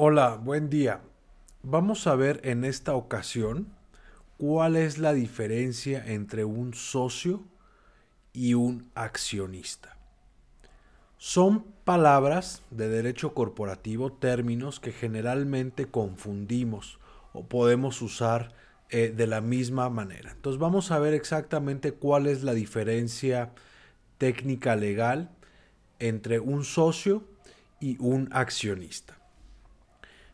Hola, buen día. Vamos a ver en esta ocasión cuál es la diferencia entre un socio y un accionista. Son palabras de derecho corporativo, términos que generalmente confundimos o podemos usar eh, de la misma manera. Entonces vamos a ver exactamente cuál es la diferencia técnica legal entre un socio y un accionista.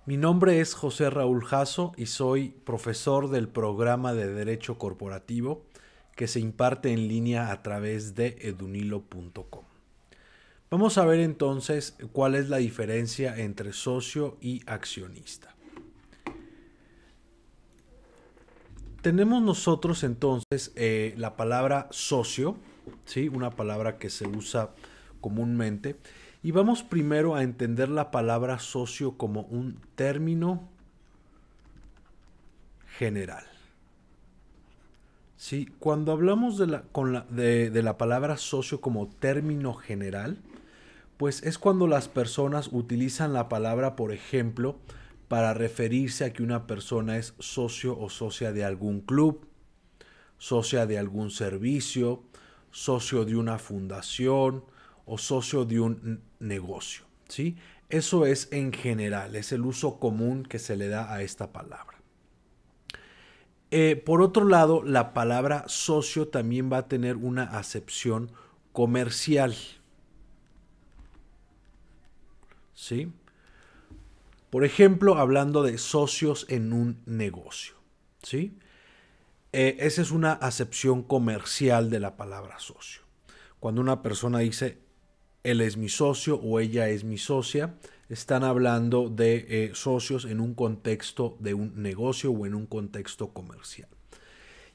Mi nombre es José Raúl Jasso y soy profesor del programa de Derecho Corporativo que se imparte en línea a través de edunilo.com. Vamos a ver entonces cuál es la diferencia entre socio y accionista. Tenemos nosotros entonces eh, la palabra socio, ¿sí? una palabra que se usa comúnmente, y vamos primero a entender la palabra socio como un término general. ¿Sí? Cuando hablamos de la, de la palabra socio como término general, pues es cuando las personas utilizan la palabra, por ejemplo, para referirse a que una persona es socio o socia de algún club, socia de algún servicio, socio de una fundación, o socio de un negocio. ¿sí? Eso es en general, es el uso común que se le da a esta palabra. Eh, por otro lado, la palabra socio también va a tener una acepción comercial. ¿Sí? Por ejemplo, hablando de socios en un negocio. ¿Sí? Eh, esa es una acepción comercial de la palabra socio. Cuando una persona dice, él es mi socio o ella es mi socia, están hablando de eh, socios en un contexto de un negocio o en un contexto comercial.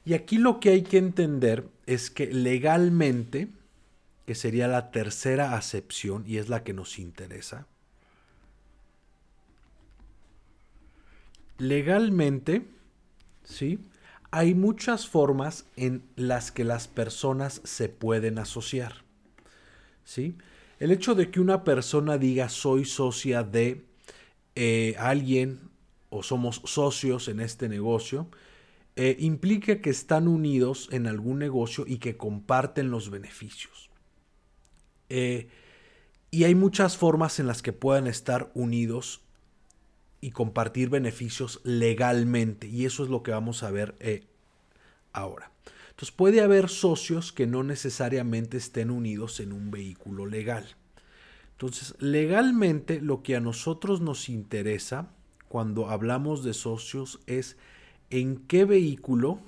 Y aquí lo que hay que entender es que legalmente, que sería la tercera acepción y es la que nos interesa, legalmente, ¿sí? Hay muchas formas en las que las personas se pueden asociar, ¿sí? El hecho de que una persona diga soy socia de eh, alguien o somos socios en este negocio, eh, implica que están unidos en algún negocio y que comparten los beneficios. Eh, y hay muchas formas en las que puedan estar unidos y compartir beneficios legalmente. Y eso es lo que vamos a ver ahora. Entonces puede haber socios que no necesariamente estén unidos en un vehículo legal. Entonces, legalmente lo que a nosotros nos interesa cuando hablamos de socios es en qué vehículo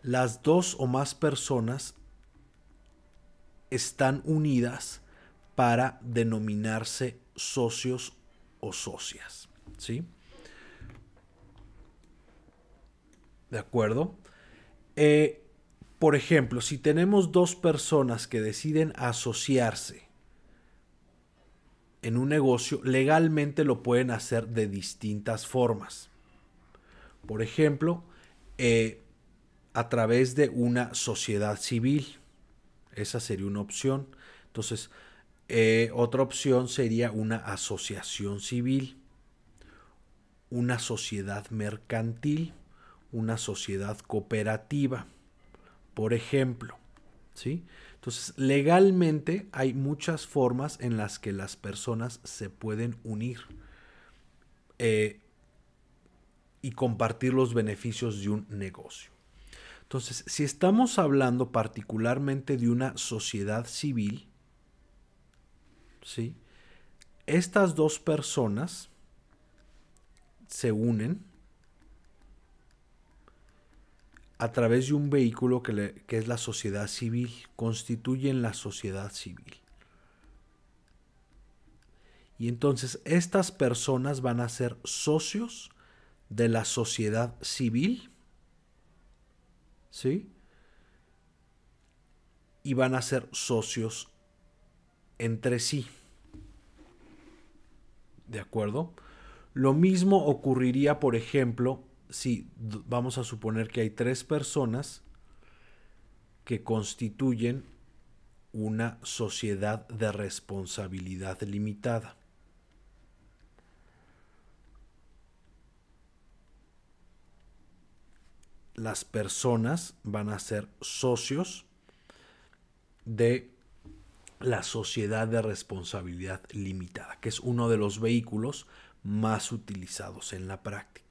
las dos o más personas están unidas para denominarse socios o socias. ¿Sí? ¿De acuerdo? Eh, por ejemplo, si tenemos dos personas que deciden asociarse en un negocio, legalmente lo pueden hacer de distintas formas. Por ejemplo, eh, a través de una sociedad civil. Esa sería una opción. Entonces, eh, otra opción sería una asociación civil, una sociedad mercantil una sociedad cooperativa, por ejemplo. ¿sí? Entonces, legalmente hay muchas formas en las que las personas se pueden unir eh, y compartir los beneficios de un negocio. Entonces, si estamos hablando particularmente de una sociedad civil, ¿sí? estas dos personas se unen a través de un vehículo que, es la sociedad civil, constituyen la sociedad civil. Y entonces estas personas van a ser socios de la sociedad civil, ¿sí? Y van a ser socios entre sí. ¿De acuerdo? Lo mismo ocurriría, por ejemplo, si vamos a suponer que hay tres personas que constituyen una sociedad de responsabilidad limitada. Las personas van a ser socios de la sociedad de responsabilidad limitada, que es uno de los vehículos más utilizados en la práctica.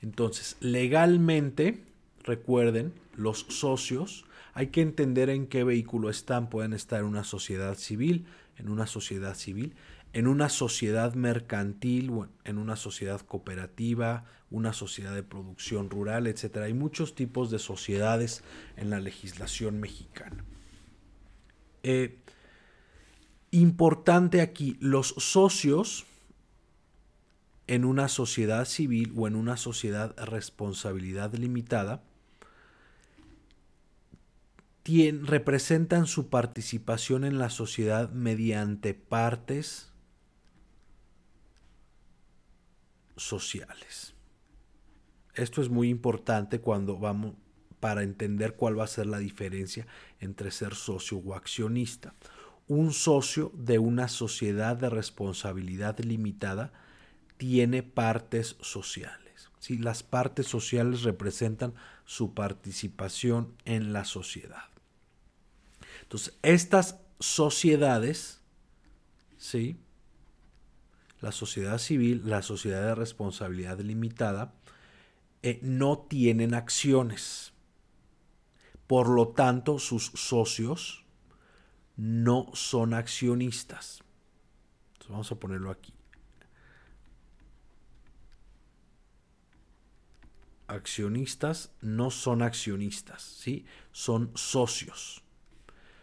Entonces, legalmente, recuerden, los socios, hay que entender en qué vehículo están. Pueden estar en una sociedad civil, en una sociedad civil, en una sociedad mercantil, en una sociedad cooperativa, una sociedad de producción rural, etc. Hay muchos tipos de sociedades en la legislación mexicana. Eh, importante aquí, los socios en una sociedad civil o en una sociedad responsabilidad limitada, representan su participación en la sociedad mediante partes sociales. Esto es muy importante cuando vamos para entender cuál va a ser la diferencia entre ser socio o accionista. Un socio de una sociedad de responsabilidad limitada tiene partes sociales. Si Las partes sociales representan su participación en la sociedad. Entonces, estas sociedades, ¿sí? la sociedad civil, la sociedad de responsabilidad limitada, eh, no tienen acciones. Por lo tanto, sus socios no son accionistas. Entonces, vamos a ponerlo aquí. accionistas no son accionistas, ¿sí? son socios.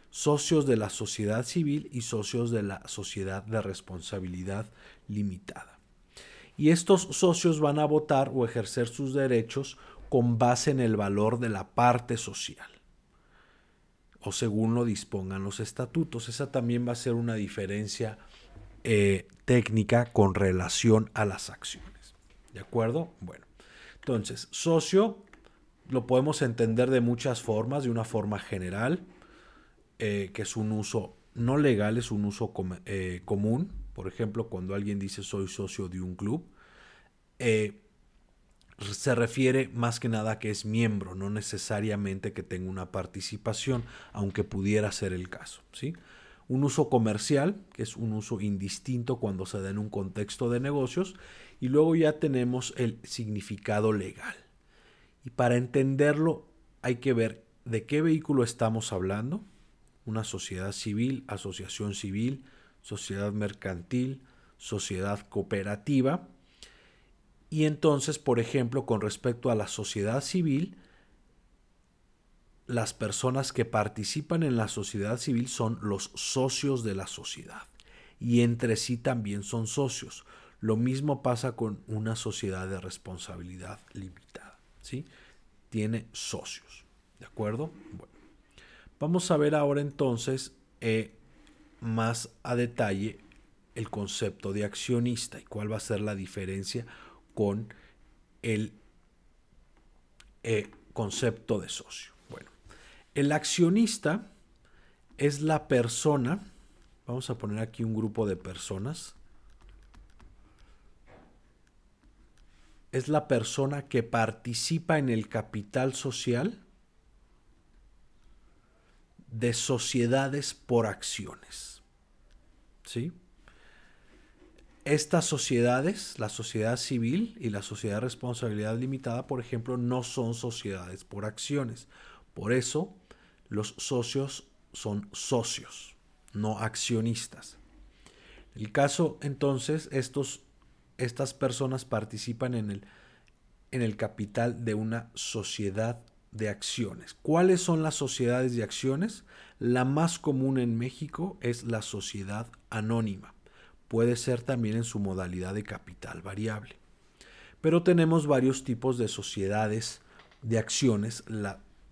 Socios de la sociedad civil y socios de la sociedad de responsabilidad limitada. Y estos socios van a votar o ejercer sus derechos con base en el valor de la parte social o según lo dispongan los estatutos. Esa también va a ser una diferencia eh, técnica con relación a las acciones. ¿De acuerdo? Bueno. Entonces, socio lo podemos entender de muchas formas, de una forma general, eh, que es un uso no legal, es un uso eh, común. Por ejemplo, cuando alguien dice soy socio de un club, eh, se refiere más que nada a que es miembro, no necesariamente que tenga una participación, aunque pudiera ser el caso. ¿sí? Un uso comercial, que es un uso indistinto cuando se da en un contexto de negocios, y luego ya tenemos el significado legal. Y para entenderlo hay que ver de qué vehículo estamos hablando. Una sociedad civil, asociación civil, sociedad mercantil, sociedad cooperativa. Y entonces, por ejemplo, con respecto a la sociedad civil, las personas que participan en la sociedad civil son los socios de la sociedad. Y entre sí también son socios. Lo mismo pasa con una sociedad de responsabilidad limitada, ¿sí? Tiene socios, ¿de acuerdo? vamos a ver ahora entonces eh, más a detalle el concepto de accionista y cuál va a ser la diferencia con el eh, concepto de socio. Bueno, el accionista es la persona, vamos a poner aquí un grupo de personas, es la persona que participa en el capital social de sociedades por acciones. ¿Sí? Estas sociedades, la sociedad civil y la sociedad de responsabilidad limitada, por ejemplo, no son sociedades por acciones. Por eso los socios son socios, no accionistas. el caso entonces, estos estas personas participan en el, capital de una sociedad de acciones. ¿Cuáles son las sociedades de acciones? La más común en México es la sociedad anónima. Puede ser también en su modalidad de capital variable. Pero tenemos varios tipos de sociedades de acciones.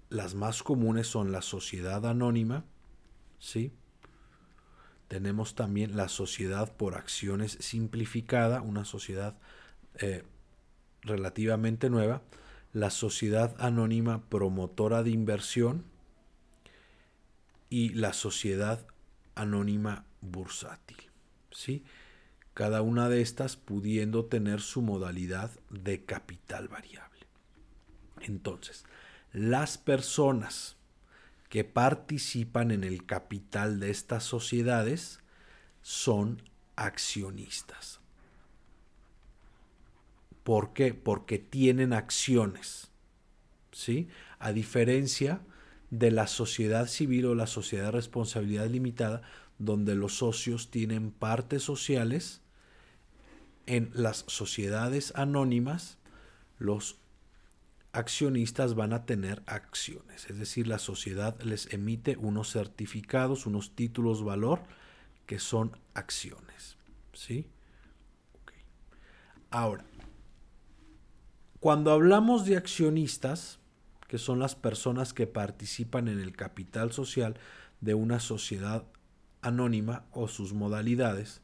las más comunes son la sociedad anónima, ¿sí? Tenemos también la sociedad por acciones simplificada, una sociedad eh, relativamente nueva. La sociedad anónima promotora de inversión y la sociedad anónima bursátil. ¿sí? Cada una de estas pudiendo tener su modalidad de capital variable. Entonces, las personas que participan en el capital de estas sociedades son accionistas. ¿Por qué? Porque tienen acciones. ¿Sí? A diferencia de la sociedad civil o la sociedad de responsabilidad limitada, donde los socios tienen partes sociales, en las sociedades anónimas los accionistas van a tener acciones, es decir, la sociedad les emite unos certificados, unos títulos valor que son acciones. ¿Sí? Ahora, cuando hablamos de accionistas, que son las personas que participan en el capital social de una sociedad anónima o sus modalidades,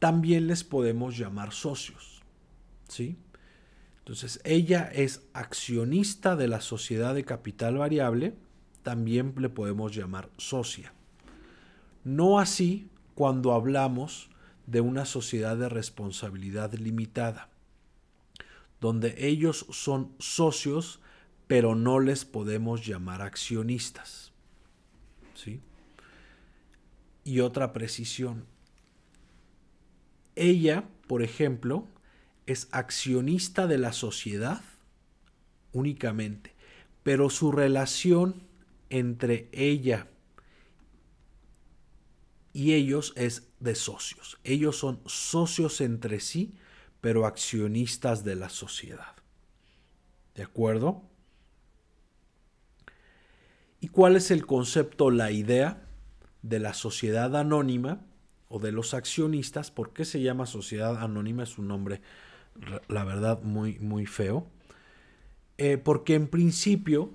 también les podemos llamar socios. ¿Sí? Entonces, ella es accionista de la sociedad de capital variable, también le podemos llamar socia. No así cuando hablamos de una sociedad de responsabilidad limitada, donde ellos son socios, pero no les podemos llamar accionistas. ¿Sí? Y otra precisión. Ella, por ejemplo, es accionista de la sociedad únicamente, pero su relación entre ella y ellos es de socios. Ellos son socios entre sí, pero accionistas de la sociedad. ¿De acuerdo? ¿Y cuál es el concepto, la idea de la sociedad anónima o de los accionistas? ¿Por qué se llama sociedad anónima? Es un nombre la verdad, muy, muy feo. Eh, porque en principio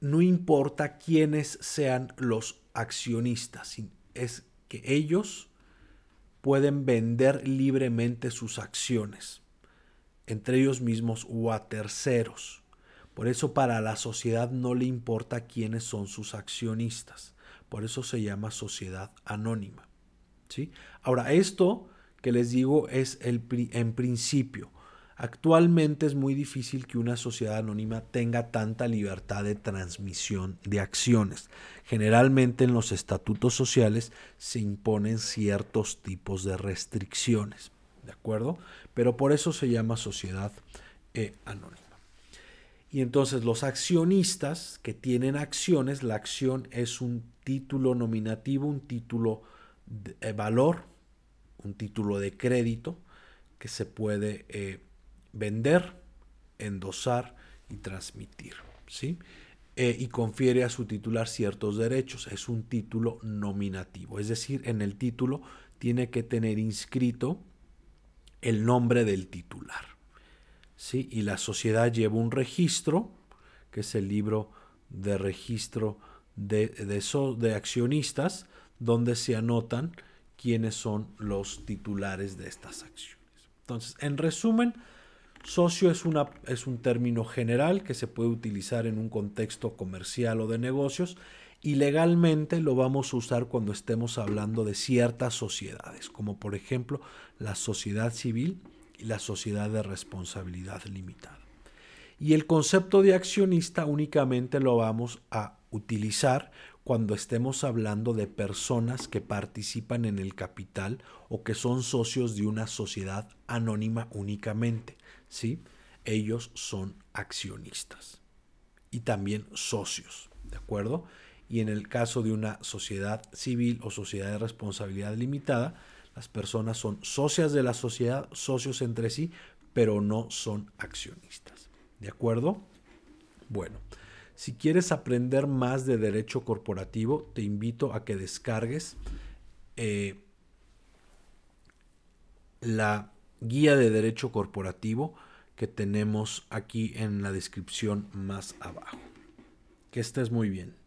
no importa quiénes sean los accionistas, es que ellos pueden vender libremente sus acciones, entre ellos mismos o a terceros. Por eso para la sociedad no le importa quiénes son sus accionistas. Por eso se llama sociedad anónima. ¿sí? Ahora, esto que les digo es el en principio. Actualmente es muy difícil que una sociedad anónima tenga tanta libertad de transmisión de acciones. Generalmente en los estatutos sociales se imponen ciertos tipos de restricciones, ¿de acuerdo? Pero por eso se llama sociedad eh, anónima. Y entonces los accionistas que tienen acciones, la acción es un título nominativo, un título de eh, valor un título de crédito que se puede eh, vender, endosar y transmitir. ¿sí? Eh, y confiere a su titular ciertos derechos. Es un título nominativo, es decir, en el título tiene que tener inscrito el nombre del titular. ¿sí? Y la sociedad lleva un registro, que es el libro de registro de, de accionistas, donde se anotan quiénes son los titulares de estas acciones. Entonces, en resumen, socio es, una, es un término general que se puede utilizar en un contexto comercial o de negocios y legalmente lo vamos a usar cuando estemos hablando de ciertas sociedades, como por ejemplo la sociedad civil y la sociedad de responsabilidad limitada. Y el concepto de accionista únicamente lo vamos a utilizar cuando estemos hablando de personas que participan en el capital o que son socios de una sociedad anónima únicamente, ¿sí? Ellos son accionistas y también socios, ¿de acuerdo? Y en el caso de una sociedad civil o sociedad de responsabilidad limitada, las personas son socias de la sociedad, socios entre sí, pero no son accionistas, ¿de acuerdo? Bueno, si quieres aprender más de derecho corporativo, te invito a que descargues eh, la guía de derecho corporativo que tenemos aquí en la descripción más abajo. Que estés muy bien.